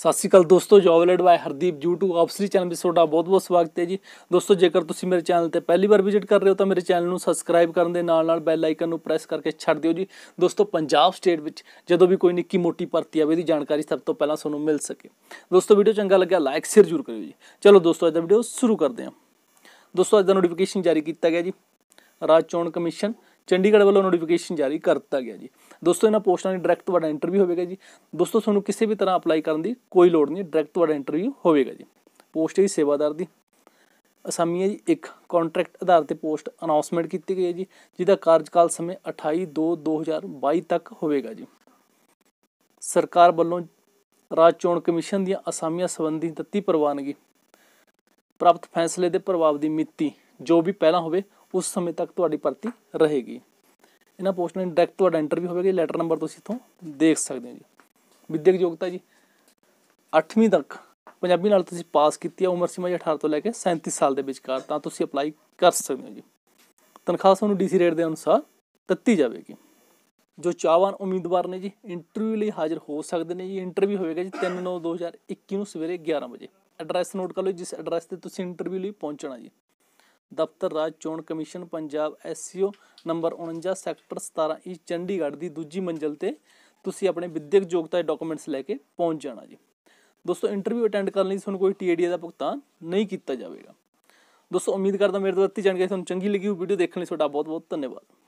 ਸਤਿ ਸ਼੍ਰੀ ਅਕਾਲ ਦੋਸਤੋ ਜੌਬ ਬਾਈ ਹਰਦੀਪ YouTube ਆਫਸਰੀ ਚੈਨਲ ਵਿੱਚ ਤੁਹਾਡਾ ਬਹੁਤ-ਬਹੁਤ ਸਵਾਗਤ ਹੈ ਜੀ ਦੋਸਤੋ ਜੇਕਰ ਤੁਸੀਂ ਮੇਰੇ ਚੈਨਲ ਤੇ ਪਹਿਲੀ ਵਾਰ ਵਿਜ਼ਿਟ ਕਰ ਰਹੇ ਹੋ ਤਾਂ ਮੇਰੇ ਚੈਨਲ ਨੂੰ ਸਬਸਕ੍ਰਾਈਬ ਕਰਨ ਦੇ ਨਾਲ-ਨਾਲ ਬੈਲ ਆਈਕਨ ਨੂੰ ਪ੍ਰੈਸ ਕਰਕੇ ਛੱਡ ਦਿਓ ਜੀ ਦੋਸਤੋ ਪੰਜਾਬ ਸਟੇਟ ਵਿੱਚ ਜਦੋਂ ਵੀ ਕੋਈ ਨਿੱਕੀ ਮੋਟੀ ਭਰਤੀ ਆਵੇ ਦੀ ਜਾਣਕਾਰੀ ਸਭ ਤੋਂ ਪਹਿਲਾਂ ਤੁਹਾਨੂੰ ਮਿਲ ਸਕੇ ਦੋਸਤੋ ਵੀਡੀਓ ਚੰਗਾ ਲੱਗਿਆ ਲਾਈਕ ਸ਼ੇਅਰ ਜ਼ਰੂਰ ਕਰਿਓ ਜੀ ਚਲੋ ਦੋਸਤੋ ਅੱਜ ਦਾ ਵੀਡੀਓ ਸ਼ੁਰੂ ਕਰਦੇ ਹਾਂ ਦੋਸਤੋ ਅੱਜ ਦਾ ਨੋਟੀਫਿਕੇਸ਼ਨ ਜਾਰੀ ਕੀਤਾ ਗਿਆ ਜੀ ਰਾਜ ਚੋਣ ਕਮਿਸ਼ਨ ਚੰਡੀਗੜ੍ਹ ਵੱਲੋਂ ਨੋਟੀਫਿਕੇਸ਼ਨ ਜਾਰੀ ਕਰ ਦਿੱਤਾ ਗਿਆ ਜੀ ਦੋਸਤੋ ਇਹਨਾਂ ਪੋਸਟਾਂ ਦੀ ਡਾਇਰੈਕਟ ਤੁਹਾਡਾ ਇੰਟਰਵਿਊ ਹੋਵੇਗਾ ਜੀ ਦੋਸਤੋ ਤੁਹਾਨੂੰ ਕਿਸੇ ਵੀ ਤਰ੍ਹਾਂ ਅਪਲਾਈ ਕਰਨ ਦੀ ਕੋਈ ਲੋੜ ਨਹੀਂ ਡਾਇਰੈਕਟ ਤੁਹਾਡਾ ਇੰਟਰਵਿਊ ਹੋਵੇਗਾ ਜੀ ਪੋਸਟ ਹੈ ਸੇਵਾਦਾਰ ਦੀ ਅਸਾਮੀ ਹੈ ਜੀ ਇੱਕ ਕੰਟਰੈਕਟ ਆਧਾਰ ਤੇ ਪੋਸਟ ਅਨਾਉਂਸਮੈਂਟ ਕੀਤੀ ਗਈ ਹੈ ਜੀ ਜਿਹਦਾ ਕਾਰਜਕਾਲ ਸਮੇਂ 28 2 2022 ਤੱਕ ਹੋਵੇਗਾ ਜੀ ਸਰਕਾਰ ਵੱਲੋਂ ਰਾਜ ਚੋਣ ਕਮਿਸ਼ਨ ਦੀਆਂ ਅਸਾਮੀਆਂ ਸੰਬੰਧੀ ਦਿੱਤੀ ਪ੍ਰਵਾਨਗੀ ਪ੍ਰਾਪਤ ਫੈਸਲੇ ਦੇ ਪ੍ਰਭਾਵ ਦੀ ਮਿਤੀ ਜੋ ਵੀ ਪਹਿਲਾਂ ਹੋਵੇ ਉਸ ਸਮੇਂ ਤੱਕ ਤੁਹਾਡੀ ਭਰਤੀ ਰਹੇਗੀ ਇਹਨਾਂ ਪੋਸਟਾਂ ਲਈ ਡਾਇਰੈਕਟ ਤੁਹਾਡਾ ਇੰਟਰਵਿਊ ਹੋਵੇਗਾ ਲੈਟਰ ਨੰਬਰ ਤੁਸੀਂ ਇੱਥੋਂ ਦੇਖ ਸਕਦੇ ਹੋ ਜੀ ਵਿਦਿਅਕ ਯੋਗਤਾ ਜੀ 8ਵੀਂ ਤੱਕ ਪੰਜਾਬੀ ਨਾਲ ਤੁਸੀਂ ਪਾਸ ਕੀਤੀ ਹੈ ਉਮਰ ਸੀਮਾ ਜੀ 18 ਤੋਂ ਲੈ ਕੇ 37 ਸਾਲ ਦੇ ਵਿਚਕਾਰ ਤਾਂ ਤੁਸੀਂ ਅਪਲਾਈ ਕਰ ਸਕਦੇ ਹੋ ਜੀ ਤਨਖਾਹ ਤੁਹਾਨੂੰ ਡੀਸੀ ਰੇਟ ਦੇ ਅਨੁਸਾਰ ਦਿੱਤੀ ਜਾਵੇਗੀ ਜੋ ਚਾਹਵਾਨ ਉਮੀਦਵਾਰ ਨੇ ਜੀ ਇੰਟਰਵਿਊ ਲਈ ਹਾਜ਼ਰ ਹੋ ਸਕਦੇ ਨੇ ਜੀ ਇੰਟਰਵਿਊ ਹੋਵੇਗਾ ਜੀ 3 9 2021 ਨੂੰ ਸਵੇਰੇ 11 ਵਜੇ ਐਡਰੈਸ ਨੋਟ ਕਰ ਲਓ ਜਿਸ ਐਡਰੈਸ ਤੇ ਤੁਸੀਂ ਇੰਟਰਵਿਊ ਲਈ ਪਹੁੰਚਣਾ ਜੀ ਦਫ਼ਤਰ ਰਾਜ ਚੋਣ commission Punjab SCO number 49 sector 17 E Chandigarh ਦੀ ਦੂਜੀ ਮੰਜ਼ਲ ਤੇ ਤੁਸੀਂ ਆਪਣੇ ਵਿਦਿਅਕ ਯੋਗਤਾ ਦੇ ਡਾਕੂਮੈਂਟਸ ਲੈ ਕੇ ਪਹੁੰਚ ਜਾਣਾ ਜੀ ਦੋਸਤੋ ਇੰਟਰਵਿਊ ਅਟੈਂਡ ਕਰਨ ਲਈ ਤੁਹਾਨੂੰ ਕੋਈ ਟੀਏਡੀ ਦਾ ਭੁਗਤਾਨ ਨਹੀਂ ਕੀਤਾ ਜਾਵੇਗਾ ਦੋਸਤੋ ਉਮੀਦ ਕਰਦਾ ਮੇਰੇ ਤੋਂ ਦਿੱਤੀ ਜਾਣਕਾਰੀ ਤੁਹਾਨੂੰ ਚੰਗੀ ਲੱਗੀ ਹੋ ਵੀਡੀਓ ਦੇਖਣ ਲਈ ਤੁਹਾਡਾ ਬਹੁਤ ਬਹੁਤ ਧੰਨਵਾਦ